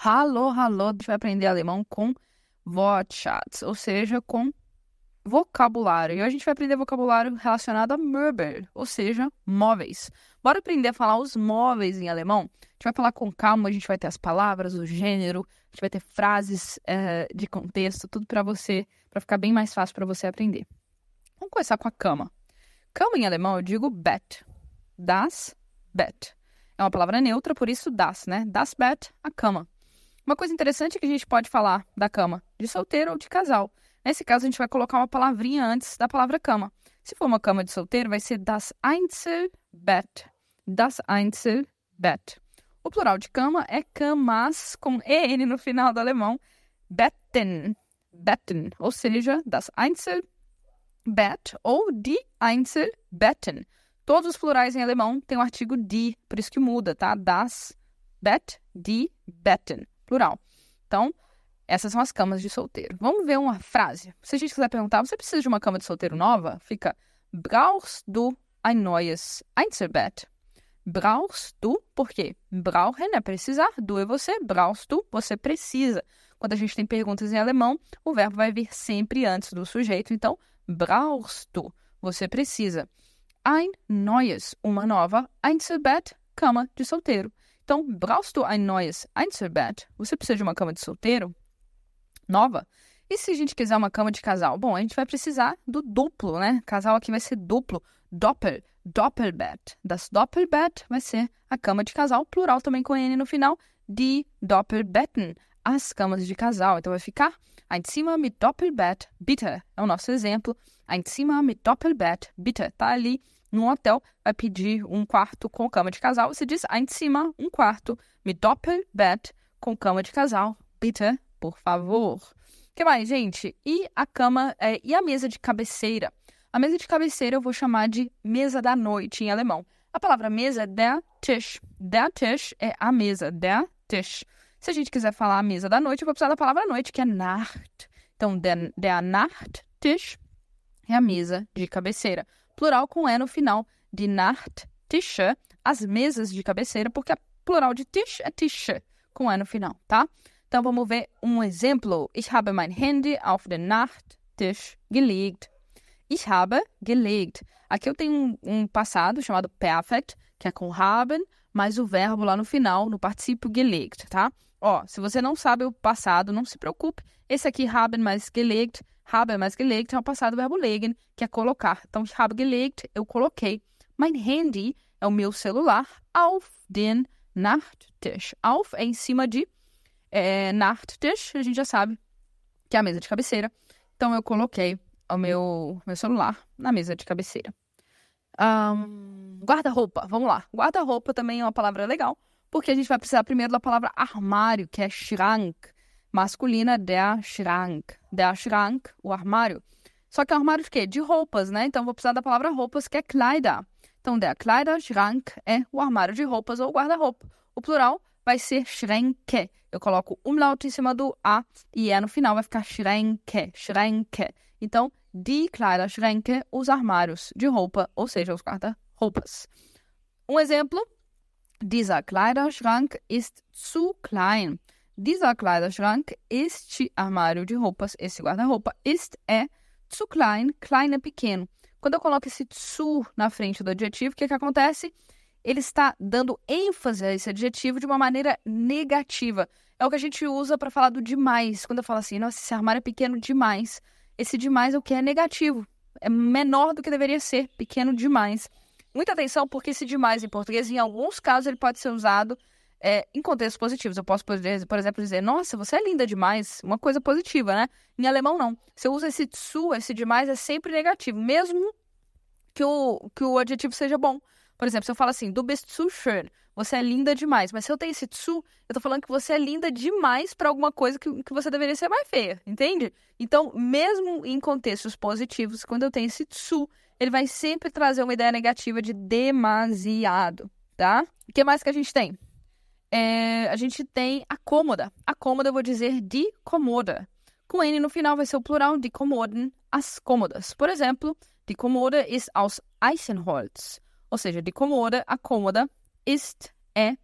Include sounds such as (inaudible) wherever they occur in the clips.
Hallo, hallo, vai aprender alemão com Wortschatz, ou seja, com vocabulário. E hoje a gente vai aprender vocabulário relacionado a Möbel, ou seja, móveis. Bora aprender a falar os móveis em alemão? A gente vai falar com calma, a gente vai ter as palavras, o gênero, a gente vai ter frases é, de contexto, tudo para você, para ficar bem mais fácil para você aprender. Vamos começar com a cama. Cama em alemão eu digo Bett. Das Bett. É uma palavra neutra, por isso das, né? Das Bett, a cama. Uma coisa interessante é que a gente pode falar da cama, de solteiro ou de casal. Nesse caso, a gente vai colocar uma palavrinha antes da palavra cama. Se for uma cama de solteiro, vai ser das Einzelbett. Das Einzelbett. O plural de cama é camas, com EN no final do alemão, Betten. Betten, ou seja, das Einzelbett ou die Einzelbetten. Todos os plurais em alemão têm o artigo die, por isso que muda, tá? Das Bett, die Betten plural. Então, essas são as camas de solteiro. Vamos ver uma frase. Se a gente quiser perguntar, você precisa de uma cama de solteiro nova? Fica brauchst du ein neues Einzelbett? Brauchst du, por quê? Brauchen é precisar, du é você, brauchst du, você precisa. Quando a gente tem perguntas em alemão, o verbo vai vir sempre antes do sujeito, então brauchst du, você precisa. Ein neues, uma nova, Einzelbett, cama de solteiro. Então, brauchst du ein neues Einzelbett? Você precisa de uma cama de solteiro? Nova? E se a gente quiser uma cama de casal? Bom, a gente vai precisar do duplo, né? Casal aqui vai ser duplo. Doppel, Doppelbett. Das Doppelbett vai ser a cama de casal, plural também com N no final. Die Doppelbetten, as camas de casal. Então vai ficar ein Zimmer mit Doppelbett, bitte. É o nosso exemplo. Ein Zimmer mit Doppelbett, bitte. Tá ali num hotel, vai pedir um quarto com cama de casal. Você diz, aí ah, em cima, um quarto, mit Doppelbett, com cama de casal. Bitte, por favor. que mais, gente? E a cama, é, e a mesa de cabeceira? A mesa de cabeceira eu vou chamar de mesa da noite em alemão. A palavra mesa é der Tisch. Der Tisch é a mesa, der Tisch. Se a gente quiser falar a mesa da noite, eu vou precisar da palavra noite, que é Nacht. Então, der, der tisch é a mesa de cabeceira plural com E no final, de Nachttische, as mesas de cabeceira, porque a plural de Tisch é Tische, com E no final, tá? Então vamos ver um exemplo. Ich habe mein Handy auf den Nachttisch gelegt. Ich habe gelegt. Aqui eu tenho um, um passado chamado perfect, que é com haben, mais o verbo lá no final, no participio gelegt, tá? Ó, se você não sabe o passado, não se preocupe. Esse aqui, haben mais gelegt. Haben mais gelegt é o passado do verbo legen, que é colocar. Então, ich habe gelegt, eu coloquei. Mein Handy é o meu celular. Auf den Nachttisch. Auf é em cima de é, Nachttisch, a gente já sabe que é a mesa de cabeceira. Então, eu coloquei o meu, meu celular na mesa de cabeceira. Um, guarda-roupa, vamos lá. Guarda-roupa também é uma palavra legal, porque a gente vai precisar primeiro da palavra armário, que é Schrank, masculina der Schrank, der Schrank, o armário. Só que é um armário de quê? De roupas, né? Então vou precisar da palavra roupas, que é Kleider. Então der schrank é o armário de roupas ou guarda-roupa. O plural vai ser Schränke. Eu coloco um umlaut em cima do A e é no final vai ficar Schränke, Schränke. Então, die schränke, os armários de roupa, ou seja, os guarda-roupas. Um exemplo, Dieser Kleiderschrank ist zu klein. Dieser Kleiderschrank, este armário ah, de roupas, esse guarda-roupa, ist é zu klein, klein é pequeno. Quando eu coloco esse zu na frente do adjetivo, o que, é que acontece? Ele está dando ênfase a esse adjetivo de uma maneira negativa. É o que a gente usa para falar do demais. Quando eu falo assim, nossa, esse armário é pequeno demais. Esse demais é o que é negativo. É menor do que deveria ser, pequeno demais. Muita atenção, porque se demais em português, em alguns casos, ele pode ser usado é, em contextos positivos. Eu posso, por exemplo, dizer, nossa, você é linda demais, uma coisa positiva, né? Em alemão, não. Se eu uso esse zu, esse demais, é sempre negativo, mesmo que o, que o adjetivo seja bom. Por exemplo, se eu falo assim, du bist zu schön, você é linda demais. Mas se eu tenho esse zu, eu tô falando que você é linda demais para alguma coisa que, que você deveria ser mais feia, entende? Então, mesmo em contextos positivos, quando eu tenho esse zu, ele vai sempre trazer uma ideia negativa de demasiado, tá? O que mais que a gente tem? É, a gente tem a cômoda. A cômoda eu vou dizer de cômoda Com N no final vai ser o plural de comoden, as cômodas. Por exemplo, die Kommode ist aus eisenholz ou seja, de cômoda a cômoda, ist é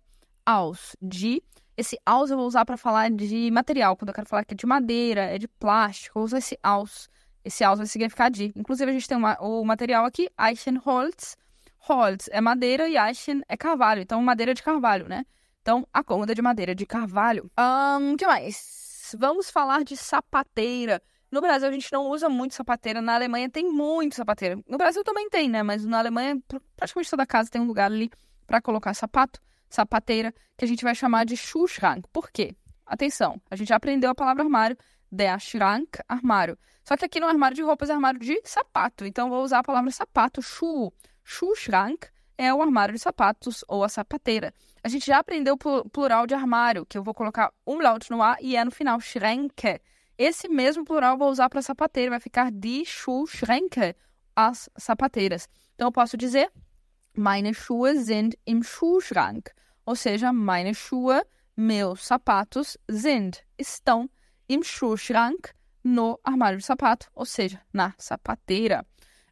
aus, de. Esse aus eu vou usar para falar de material, quando eu quero falar que é de madeira, é de plástico, eu uso esse aus. Esse aus vai significar de. Inclusive, a gente tem uma, o material aqui, Eichenholz. Holz é madeira e Eichen é carvalho, então madeira de carvalho, né? Então, a cômoda é de madeira de carvalho. O um, que mais? Vamos falar de sapateira. No Brasil a gente não usa muito sapateira, na Alemanha tem muito sapateira. No Brasil também tem, né? Mas na Alemanha praticamente toda casa tem um lugar ali para colocar sapato, sapateira, que a gente vai chamar de Schuhschrank. Por quê? Atenção, a gente já aprendeu a palavra armário, der Schrank, armário. Só que aqui não é armário de roupas, é armário de sapato. Então vou usar a palavra sapato, Schuh. Schuhschrank é o armário de sapatos ou a sapateira. A gente já aprendeu o plural de armário, que eu vou colocar um laut no a e é no final, Schränke esse mesmo plural eu vou usar para sapateiro, vai ficar die Schuhschränke, as sapateiras. Então eu posso dizer meine Schuhe sind im Schuhschrank, ou seja, meine Schuhe, meus sapatos sind, estão im Schuhschrank, no armário de sapato, ou seja, na sapateira.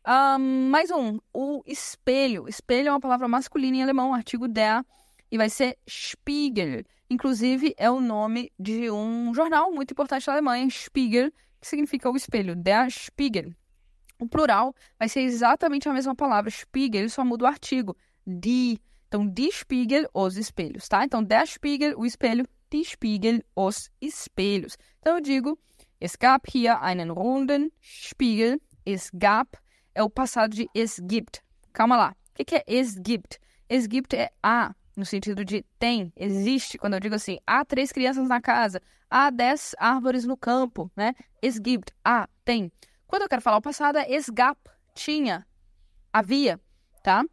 Um, mais um, o espelho. Espelho é uma palavra masculina em alemão, artigo der, e vai ser Spiegel. Inclusive, é o nome de um jornal muito importante da Alemanha, Spiegel, que significa o espelho, Der Spiegel. O plural vai ser exatamente a mesma palavra, Spiegel, só muda o artigo, die. Então, die Spiegel, os espelhos, tá? Então, der Spiegel, o espelho, die Spiegel, os espelhos. Então, eu digo, es gab hier einen runden Spiegel, es gab é o passado de es gibt. Calma lá. O que é es gibt? Es gibt é a no sentido de tem, existe. Quando eu digo assim, há três crianças na casa, há dez árvores no campo, né? Es gibt, há, tem. Quando eu quero falar o passado, é es gab, tinha, havia, tá?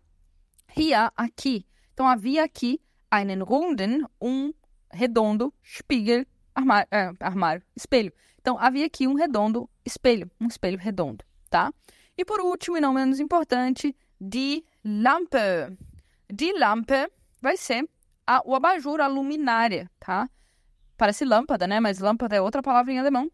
Hier, aqui. Então, havia aqui einen runden, um redondo, Spiegel, armário, é, armário, espelho. Então, havia aqui um redondo, espelho, um espelho redondo, tá? E por último, e não menos importante, die Lampe. Die Lampe vai ser a, o abajur, a luminária, tá? Parece lâmpada, né? Mas lâmpada é outra palavra em alemão.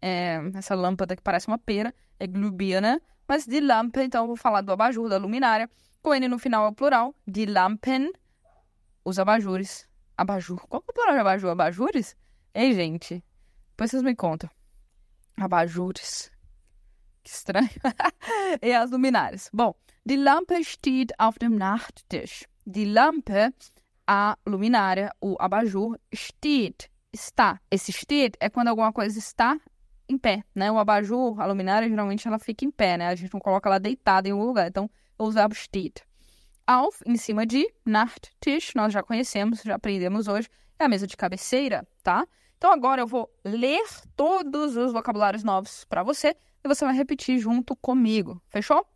É, essa lâmpada que parece uma pera, é glubina, mas de lampen, então vou falar do abajur, da luminária. Com ele no final é o plural, de lampen, os abajures. Abajur, qual é o plural de abajur? Abajures? Ei, gente, depois vocês me contam. Abajures. Que estranho. (laughs) e as luminárias. Bom, die Lampe steht auf dem Nachttisch die Lampe, a luminária, o abajur, steht, está. Esse steht é quando alguma coisa está em pé, né? O abajur, a luminária, geralmente ela fica em pé, né? A gente não coloca ela deitada em algum lugar. Então, eu usava steht. Auf, em cima de, Nacht, Tisch, nós já conhecemos, já aprendemos hoje, é a mesa de cabeceira, tá? Então, agora eu vou ler todos os vocabulários novos para você e você vai repetir junto comigo, fechou?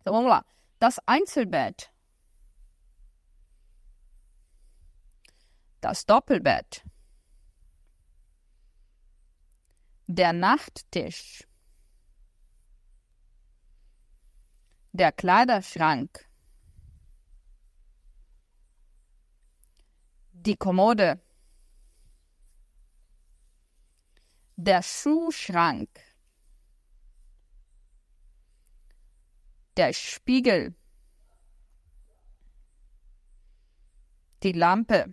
Então, vamos lá. Das Einzelbett, das Doppelbett, der Nachttisch, der Kleiderschrank, die Kommode, der Schuhschrank, der Spiegel, die Lampe.